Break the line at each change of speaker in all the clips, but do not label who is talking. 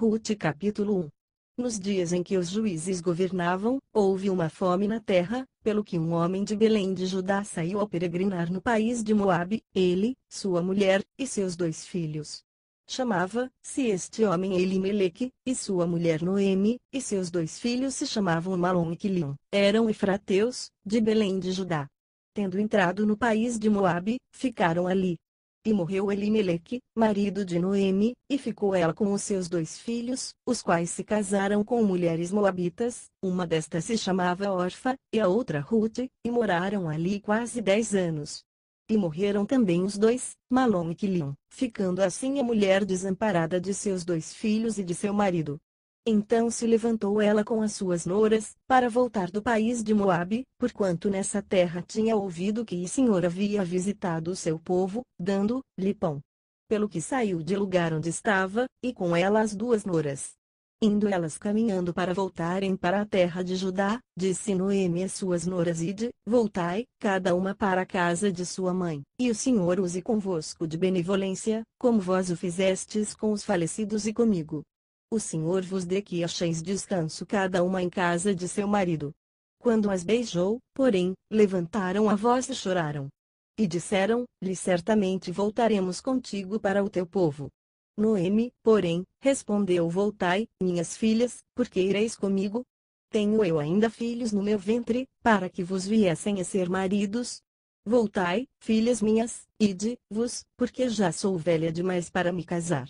Ruth capítulo 1 Nos dias em que os juízes governavam, houve uma fome na terra, pelo que um homem de Belém de Judá saiu a peregrinar no país de Moabe, ele, sua mulher, e seus dois filhos. Chamava-se este homem Elimeleque, e sua mulher Noemi, e seus dois filhos se chamavam Malom e Quilion, eram efrateus, de Belém de Judá. Tendo entrado no país de Moabe, ficaram ali, e morreu Elimeleque, marido de Noemi, e ficou ela com os seus dois filhos, os quais se casaram com mulheres moabitas, uma destas se chamava Orfa, e a outra Ruth, e moraram ali quase dez anos. E morreram também os dois, Malom e Quilion, ficando assim a mulher desamparada de seus dois filhos e de seu marido. Então se levantou ela com as suas noras, para voltar do país de Moabe, porquanto nessa terra tinha ouvido que o Senhor havia visitado o seu povo, dando-lhe pão. Pelo que saiu de lugar onde estava, e com ela as duas noras. Indo elas caminhando para voltarem para a terra de Judá, disse Noemi às suas noras Ide, voltai, cada uma para a casa de sua mãe, e o Senhor use convosco de benevolência, como vós o fizestes com os falecidos e comigo. O Senhor vos dê que acheis descanso cada uma em casa de seu marido. Quando as beijou, porém, levantaram a voz e choraram. E disseram-lhe certamente voltaremos contigo para o teu povo. Noemi, porém, respondeu voltai, minhas filhas, porque ireis comigo? Tenho eu ainda filhos no meu ventre, para que vos viessem a ser maridos? Voltai, filhas minhas, ide-vos, porque já sou velha demais para me casar.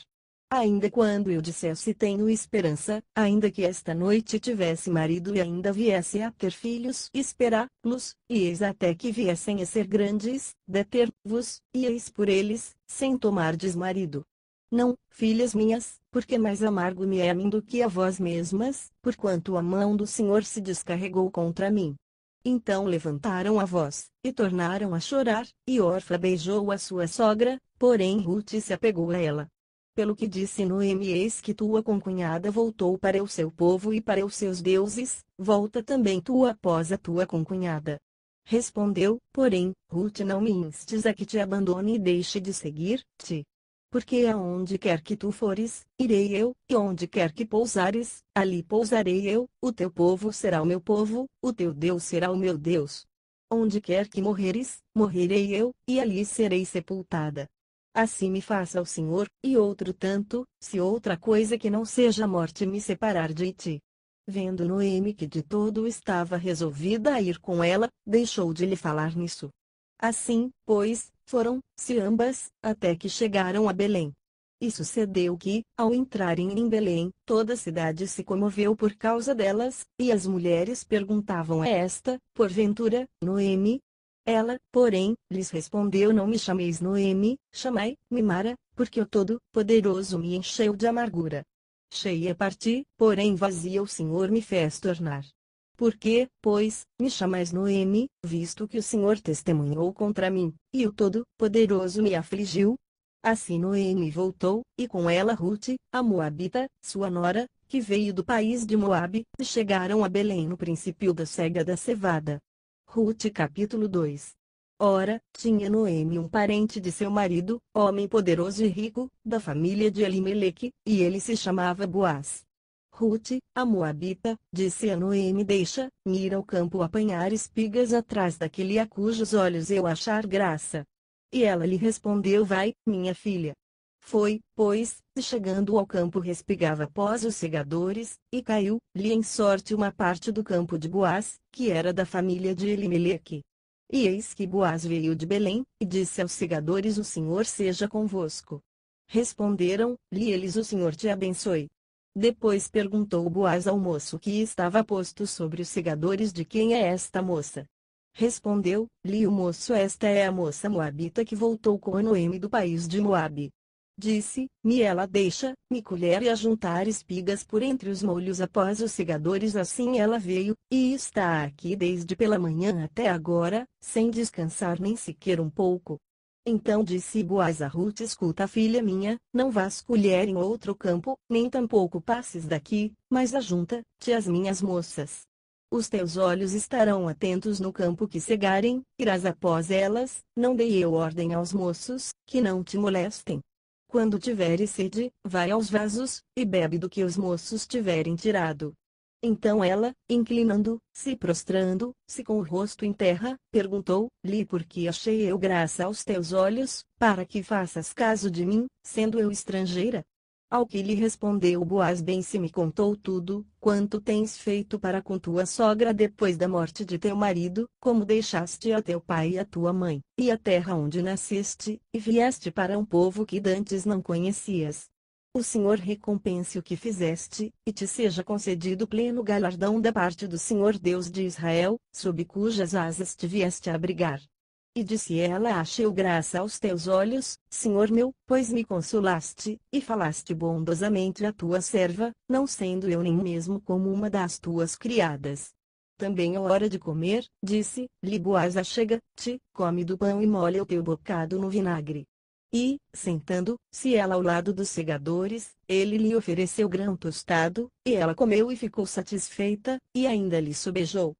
Ainda quando eu dissesse tenho esperança, ainda que esta noite tivesse marido e ainda viesse a ter filhos, esperá-los, e eis até que viessem a ser grandes, deter-vos, e eis por eles, sem tomardes marido. Não, filhas minhas, porque mais amargo me é a mim do que a vós mesmas, porquanto a mão do Senhor se descarregou contra mim. Então levantaram a voz, e tornaram a chorar, e Orfa beijou a sua sogra, porém Ruth se apegou a ela pelo que disse Noemi eis que tua concunhada voltou para o seu povo e para os seus deuses, volta também tu após a tua concunhada. Respondeu, porém, Ruth não me instes a que te abandone e deixe de seguir-te. Porque aonde quer que tu fores, irei eu, e onde quer que pousares, ali pousarei eu, o teu povo será o meu povo, o teu Deus será o meu Deus. Onde quer que morreres, morrerei eu, e ali serei sepultada assim me faça o Senhor, e outro tanto, se outra coisa que não seja a morte me separar de ti. Vendo Noemi que de todo estava resolvida a ir com ela, deixou de lhe falar nisso. Assim, pois, foram-se ambas, até que chegaram a Belém. E sucedeu que, ao entrarem em Belém, toda a cidade se comoveu por causa delas, e as mulheres perguntavam a esta, porventura, Noemi, ela, porém, lhes respondeu: Não me chameis Noemi, chamai-me Mara, porque o Todo-Poderoso me encheu de amargura. Cheia parti, porém vazia o Senhor me fez tornar. Porque, pois, me chamais Noemi, visto que o Senhor testemunhou contra mim, e o Todo-Poderoso me afligiu? Assim Noemi voltou, e com ela Ruth, a Moabita, sua nora, que veio do país de Moabe, e chegaram a Belém no princípio da cega da cevada. Ruth capítulo 2 Ora, tinha Noemi um parente de seu marido, homem poderoso e rico, da família de Elimeleque, e ele se chamava Boaz. Ruth, a Moabita, disse a Noemi deixa-me ir ao campo apanhar espigas atrás daquele a cujos olhos eu achar graça. E ela lhe respondeu vai, minha filha. Foi, pois, chegando ao campo respigava após os segadores, e caiu, lhe em sorte uma parte do campo de Boaz, que era da família de Elimeleque. E eis que Boaz veio de Belém, e disse aos segadores o Senhor seja convosco. Responderam-lhe eles o Senhor te abençoe. Depois perguntou Boaz ao moço que estava posto sobre os segadores de quem é esta moça. Respondeu-lhe o moço esta é a moça moabita que voltou com a Noemi do país de Moabe disse, me ela deixa, me colher e ajuntar espigas por entre os molhos após os segadores assim ela veio, e está aqui desde pela manhã até agora, sem descansar nem sequer um pouco. Então disse Boaz a Ruth escuta filha minha, não vás colher em outro campo, nem tampouco passes daqui, mas ajunta-te as minhas moças. Os teus olhos estarão atentos no campo que cegarem, irás após elas, não dei eu ordem aos moços, que não te molestem. Quando tiveres sede, vai aos vasos, e bebe do que os moços tiverem tirado. Então ela, inclinando, se prostrando, se com o rosto em terra, perguntou-lhe por que achei eu graça aos teus olhos, para que faças caso de mim, sendo eu estrangeira, ao que lhe respondeu Boaz bem se me contou tudo, quanto tens feito para com tua sogra depois da morte de teu marido, como deixaste a teu pai e a tua mãe, e a terra onde nasceste, e vieste para um povo que dantes não conhecias. O Senhor recompense o que fizeste, e te seja concedido pleno galardão da parte do Senhor Deus de Israel, sob cujas asas te vieste abrigar. E disse ela: Achei graça aos teus olhos, Senhor meu, pois me consolaste, e falaste bondosamente à tua serva, não sendo eu nem mesmo como uma das tuas criadas. Também é hora de comer, disse, lhe Boaza chega-te, come do pão e molha o teu bocado no vinagre. E, sentando-se ela ao lado dos segadores, ele lhe ofereceu grão tostado, e ela comeu e ficou satisfeita, e ainda lhe sobejou.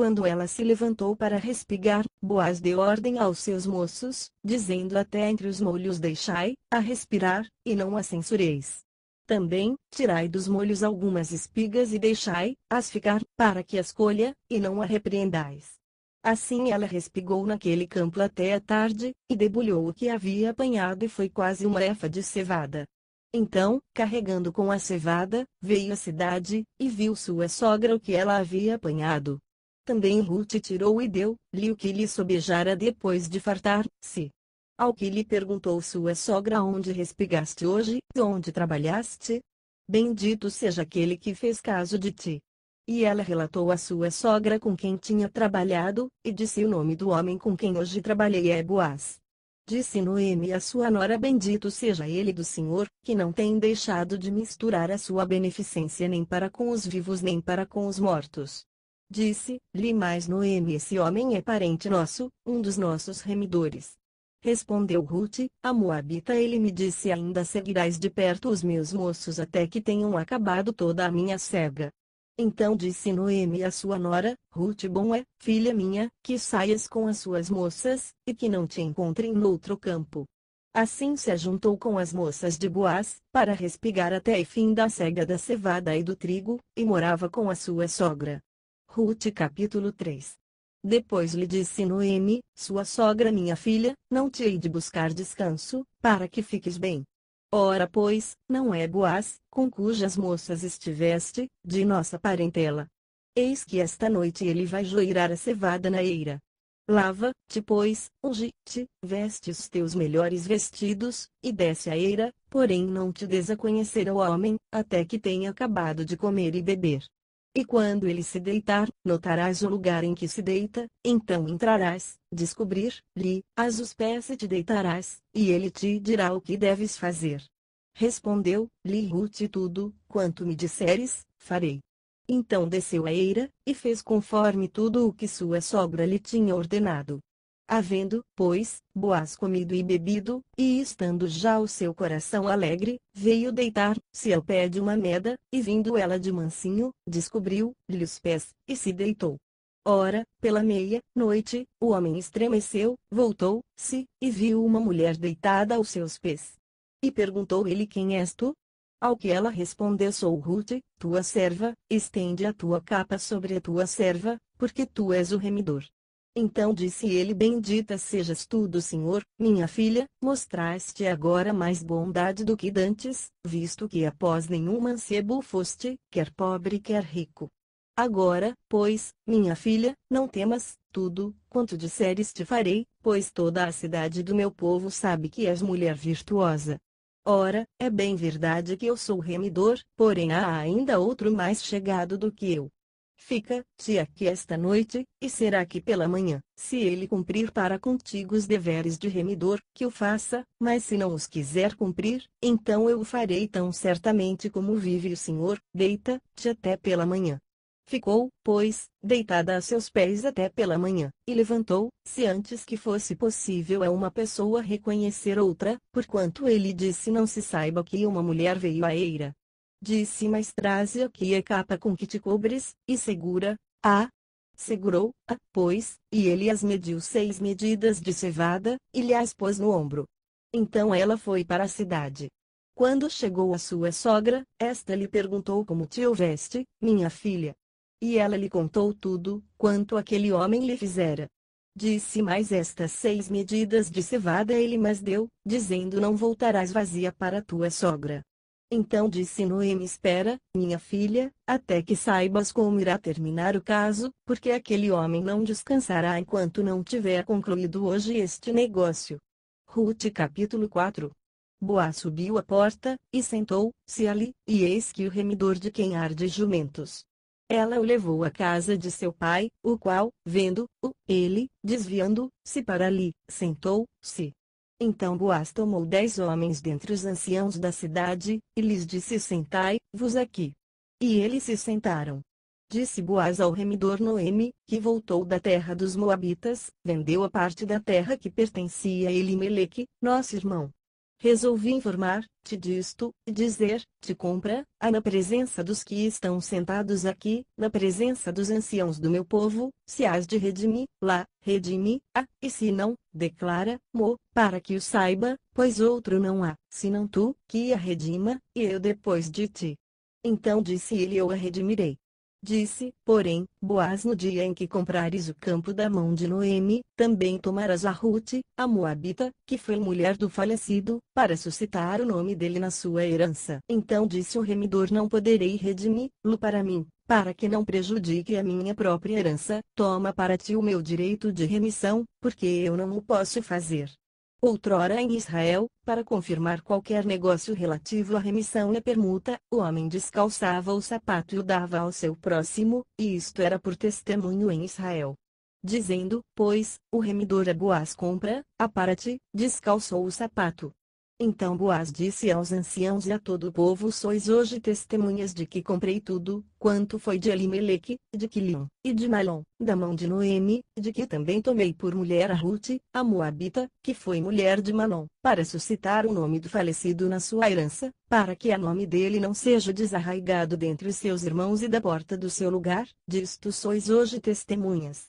Quando ela se levantou para respigar, Boaz deu ordem aos seus moços, dizendo até entre os molhos deixai, a respirar, e não a censureis. Também, tirai dos molhos algumas espigas e deixai, as ficar, para que as colha, e não a repreendais. Assim ela respigou naquele campo até a tarde, e debulhou o que havia apanhado e foi quase uma efa de cevada. Então, carregando com a cevada, veio à cidade, e viu sua sogra o que ela havia apanhado, também Ruth tirou e deu-lhe o que lhe sobejara depois de fartar-se. Ao que lhe perguntou sua sogra onde respigaste hoje, onde trabalhaste? Bendito seja aquele que fez caso de ti. E ela relatou a sua sogra com quem tinha trabalhado, e disse o nome do homem com quem hoje trabalhei é Boaz. Disse Noemi a sua nora bendito seja ele do Senhor, que não tem deixado de misturar a sua beneficência nem para com os vivos nem para com os mortos. Disse-lhe mais Noemi: Esse homem é parente nosso, um dos nossos remidores. Respondeu Ruth, a Moabita ele me disse ainda seguirás de perto os meus moços até que tenham acabado toda a minha cega. Então disse Noemi à sua nora, Ruth bom é, filha minha, que saias com as suas moças, e que não te encontrem noutro campo. Assim se ajuntou com as moças de Boaz, para respigar até o fim da cega da cevada e do trigo, e morava com a sua sogra. Ruth capítulo 3 Depois lhe disse Noemi, sua sogra minha filha, não te hei de buscar descanso, para que fiques bem. Ora pois, não é Boaz, com cujas moças estiveste, de nossa parentela. Eis que esta noite ele vai joirar a cevada na eira. Lava-te, pois, unge-te, veste os teus melhores vestidos, e desce a eira, porém não te desaconhecer o homem, até que tenha acabado de comer e beber. E quando ele se deitar, notarás o lugar em que se deita, então entrarás, descobrir-lhe, as os pés e te deitarás, e ele te dirá o que deves fazer. Respondeu-lhe Ruth tudo, quanto me disseres, farei. Então desceu a eira, e fez conforme tudo o que sua sogra lhe tinha ordenado. Havendo, pois, Boaz comido e bebido, e estando já o seu coração alegre, veio deitar-se ao pé de uma meda, e vindo ela de mansinho, descobriu-lhe os pés, e se deitou. Ora, pela meia-noite, o homem estremeceu, voltou-se, e viu uma mulher deitada aos seus pés. E perguntou ele quem és tu? Ao que ela respondeu sou Ruth, tua serva, estende a tua capa sobre a tua serva, porque tu és o remidor. Então disse ele: Bendita sejas tu do Senhor, minha filha, mostraste agora mais bondade do que dantes, visto que após nenhum mancebo foste, quer pobre quer rico. Agora, pois, minha filha, não temas, tudo, quanto disseres te farei, pois toda a cidade do meu povo sabe que és mulher virtuosa. Ora, é bem verdade que eu sou remidor, porém há ainda outro mais chegado do que eu Fica-te aqui é esta noite, e será que pela manhã, se ele cumprir para contigo os deveres de remidor, que o faça, mas se não os quiser cumprir, então eu o farei tão certamente como vive o Senhor, deita-te até pela manhã. Ficou, pois, deitada a seus pés até pela manhã, e levantou, se antes que fosse possível a uma pessoa reconhecer outra, porquanto ele disse não se saiba que uma mulher veio à eira. Disse mais traze aqui a é capa com que te cobres, e segura, a. Segurou-a, pois, e ele as mediu seis medidas de cevada, e lhe as pôs no ombro. Então ela foi para a cidade. Quando chegou a sua sogra, esta lhe perguntou como te houveste, minha filha. E ela lhe contou tudo, quanto aquele homem lhe fizera. Disse mais estas seis medidas de cevada ele mas deu, dizendo não voltarás vazia para tua sogra. Então disse Noemi espera, minha filha, até que saibas como irá terminar o caso, porque aquele homem não descansará enquanto não tiver concluído hoje este negócio. Ruth capítulo 4 Boaz subiu a porta, e sentou-se ali, e eis que o remidor de quem arde jumentos. Ela o levou à casa de seu pai, o qual, vendo-o, ele, desviando-se para ali, sentou-se. Então Boaz tomou dez homens dentre os anciãos da cidade, e lhes disse Sentai-vos aqui. E eles se sentaram. Disse Boaz ao remidor Noemi, que voltou da terra dos Moabitas, vendeu a parte da terra que pertencia a Elimeleque, nosso irmão, resolvi informar-te disto, e dizer-te compra, a na presença dos que estão sentados aqui, na presença dos anciãos do meu povo, se as de redimir, lá, redime, a, e se não, declara, mo, para que o saiba, pois outro não há, senão tu, que a redima, e eu depois de ti. Então disse ele eu a redimirei. Disse, porém, Boaz no dia em que comprares o campo da mão de Noemi, também tomarás a Ruth, a Moabita, que foi mulher do falecido, para suscitar o nome dele na sua herança. Então disse o remidor não poderei redimi-lo para mim, para que não prejudique a minha própria herança, toma para ti o meu direito de remissão, porque eu não o posso fazer outrora em Israel, para confirmar qualquer negócio relativo à remissão e permuta, o homem descalçava o sapato e o dava ao seu próximo, e isto era por testemunho em Israel. Dizendo, pois, o remidor Boaz compra, a parte, descalçou o sapato, então Boaz disse aos anciãos e a todo o povo: Sois hoje testemunhas de que comprei tudo, quanto foi de Elimeleque, de Quilion, e de Malon, da mão de Noemi, de que também tomei por mulher a Ruth, a Moabita, que foi mulher de Malon, para suscitar o nome do falecido na sua herança, para que o nome dele não seja desarraigado dentre os seus irmãos e da porta do seu lugar, disto sois hoje testemunhas.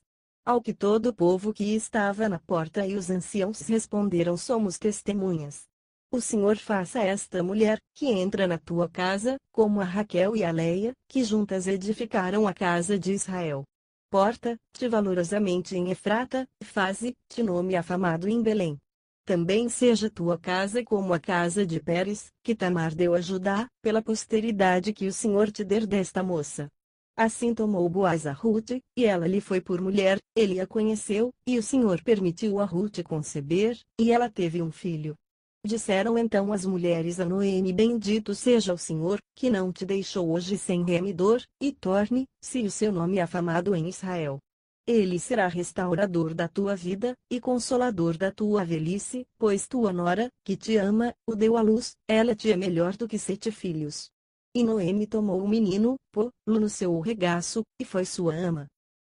Ao que todo o povo que estava na porta e os anciãos responderam: Somos testemunhas. O Senhor faça a esta mulher, que entra na tua casa, como a Raquel e a Leia, que juntas edificaram a casa de Israel. Porta-te valorosamente em Efrata, faze-te nome afamado em Belém. Também seja tua casa como a casa de Pérez, que Tamar deu a Judá, pela posteridade que o Senhor te der desta moça. Assim tomou Boaz a Ruth, e ela lhe foi por mulher, ele a conheceu, e o Senhor permitiu a Ruth conceber, e ela teve um filho. Disseram então as mulheres a Noemi: Bendito seja o Senhor, que não te deixou hoje sem remidor, e torne-se o seu nome é afamado em Israel. Ele será restaurador da tua vida, e consolador da tua velhice, pois tua nora, que te ama, o deu à luz, ela te é melhor do que sete filhos. E Noemi tomou o menino, pô-lo no seu regaço, e foi sua ama.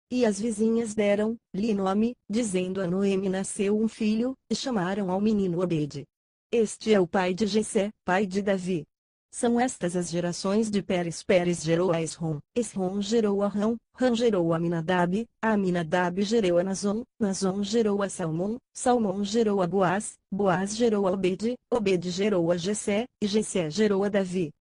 E as vizinhas deram-lhe nome, dizendo a Noemi nasceu um filho, e chamaram ao menino Obed. Este é o pai de Jessé, pai de Davi. São estas as gerações de Pérez. Pérez gerou a Esrom, Esrom gerou a Rão, Rão gerou a Aminadab, Aminadab gerou a Nazon, Nazon gerou a Salmão, Salmão gerou a Boaz, Boaz gerou a Obed, Obed gerou a Jessé, e Jessé gerou a Davi.